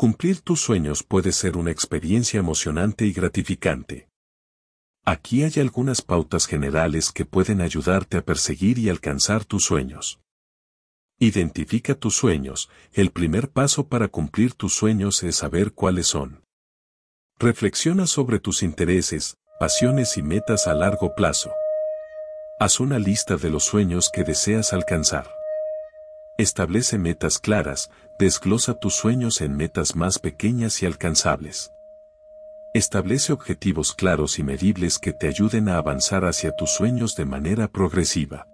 Cumplir tus sueños puede ser una experiencia emocionante y gratificante. Aquí hay algunas pautas generales que pueden ayudarte a perseguir y alcanzar tus sueños. Identifica tus sueños. El primer paso para cumplir tus sueños es saber cuáles son. Reflexiona sobre tus intereses, pasiones y metas a largo plazo. Haz una lista de los sueños que deseas alcanzar. Establece metas claras, desglosa tus sueños en metas más pequeñas y alcanzables. Establece objetivos claros y medibles que te ayuden a avanzar hacia tus sueños de manera progresiva.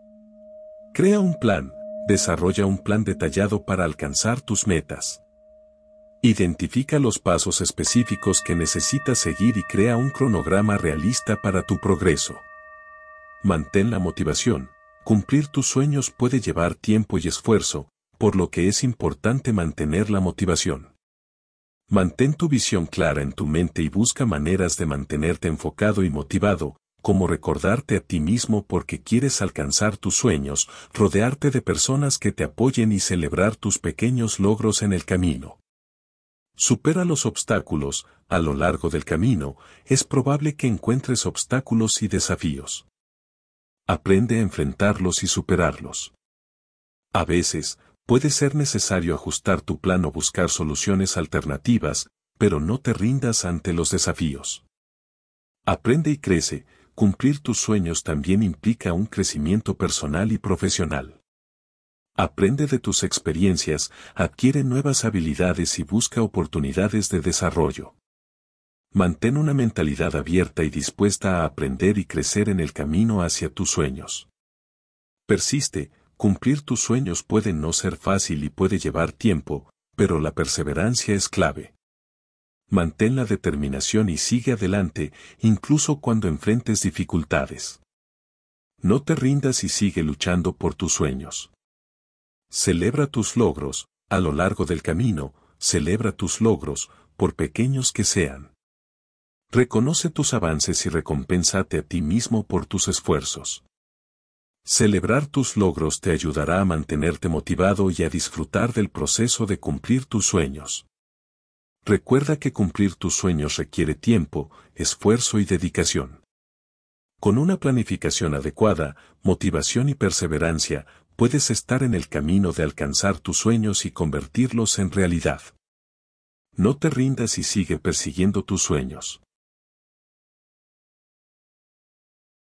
Crea un plan, desarrolla un plan detallado para alcanzar tus metas. Identifica los pasos específicos que necesitas seguir y crea un cronograma realista para tu progreso. Mantén la motivación, Cumplir tus sueños puede llevar tiempo y esfuerzo, por lo que es importante mantener la motivación. Mantén tu visión clara en tu mente y busca maneras de mantenerte enfocado y motivado, como recordarte a ti mismo porque quieres alcanzar tus sueños, rodearte de personas que te apoyen y celebrar tus pequeños logros en el camino. Supera los obstáculos, a lo largo del camino, es probable que encuentres obstáculos y desafíos aprende a enfrentarlos y superarlos. A veces, puede ser necesario ajustar tu plan o buscar soluciones alternativas, pero no te rindas ante los desafíos. Aprende y crece, cumplir tus sueños también implica un crecimiento personal y profesional. Aprende de tus experiencias, adquiere nuevas habilidades y busca oportunidades de desarrollo. Mantén una mentalidad abierta y dispuesta a aprender y crecer en el camino hacia tus sueños. Persiste, cumplir tus sueños puede no ser fácil y puede llevar tiempo, pero la perseverancia es clave. Mantén la determinación y sigue adelante, incluso cuando enfrentes dificultades. No te rindas y sigue luchando por tus sueños. Celebra tus logros, a lo largo del camino, celebra tus logros, por pequeños que sean. Reconoce tus avances y recompénsate a ti mismo por tus esfuerzos. Celebrar tus logros te ayudará a mantenerte motivado y a disfrutar del proceso de cumplir tus sueños. Recuerda que cumplir tus sueños requiere tiempo, esfuerzo y dedicación. Con una planificación adecuada, motivación y perseverancia, puedes estar en el camino de alcanzar tus sueños y convertirlos en realidad. No te rindas y sigue persiguiendo tus sueños.